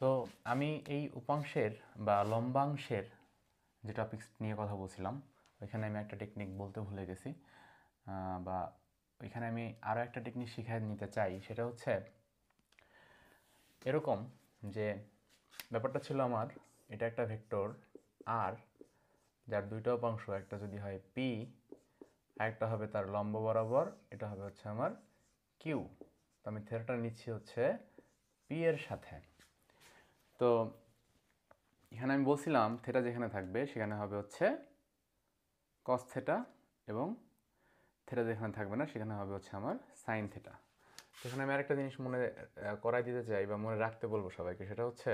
তো আমি এই উপাংশের বা লম্বাংশের যে টপিক্স নিয়ে কথা বলছিলাম ওইখানে আমি একটা টেকনিক বলতে ভুলে গেছি বা ওইখানে আমি আরও একটা টেকনিক শিখায় নিতে চাই সেটা হচ্ছে এরকম যে ব্যাপারটা ছিল আমার এটা একটা ভেক্টর আর যার দুইটা উপাংশ একটা যদি হয় পি একটা হবে তার লম্ব বরাবর এটা হবে হচ্ছে আমার কিউ তো আমি থেরাটা নিচ্ছি হচ্ছে পি এর সাথে তো এখানে আমি বলছিলাম থেটা যেখানে থাকবে সেখানে হবে হচ্ছে কস থেটা এবং থেটা যেখানে থাকবে না সেখানে হবে হচ্ছে আমার সাইন থেটা সেখানে আমি আরেকটা জিনিস মনে করাই দিতে চাই বা মনে রাখতে বলবো সবাইকে সেটা হচ্ছে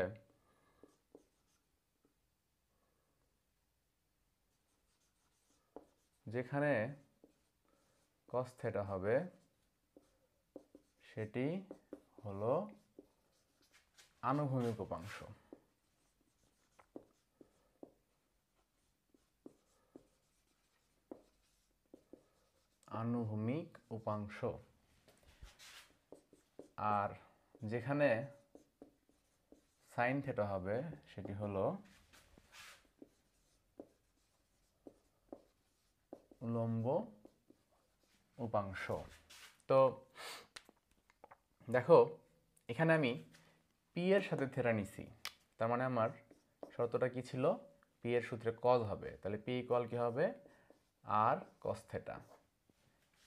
যেখানে কস থেটা হবে সেটি হলো আনুভূমিক উপাংশ আনুভূমিক উপাংশ আর যেখানে সাইন থেটা হবে সেটি হল উলম্ব উপাংশ তো দেখো এখানে আমি পি এর সাথে থেরা নিছি তার মানে আমার শর্তটা কি ছিল পি এর সূত্রে কজ হবে তাহলে পি কল কি হবে আর কস থেটা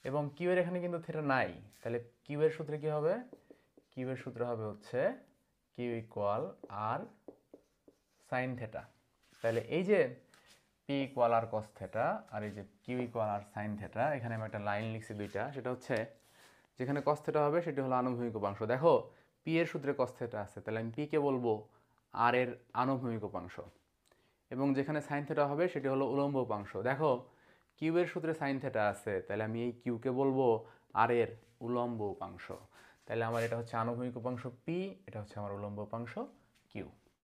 এবং কিউ এর এখানে কিন্তু থেটা নাই তাহলে কিউ এর সূত্রে কি হবে কিউ এর সূত্র হবে হচ্ছে Q equal R sine theta তাহলে এই যে P equal R cos theta আর এই যে Q equal R sine theta এখানে আমি একটা লাইন লিখছি দুইটা সেটা হচ্ছে যেখানে কস থেটা হবে সেটি হলো আনুভূমিক উপাংশ দেখো পি এর সূত্রে কস্থেটা আছে তাহলে আমি পিকে বলবো আর এর আনুভূমিক উপাংশ এবং যেখানে সাইন থেটা হবে সেটি হলো উলম্ব উপাংশ দেখো কিউ এর সূত্রে সাইন থেটা আছে তাহলে আমি এই কিউকে বলবো আর এর উলম্ব উপাংশ তাহলে আমার এটা হচ্ছে আনুভূমিক উপাংশ পি এটা হচ্ছে আমার উলম্ব উপাংশ কিউ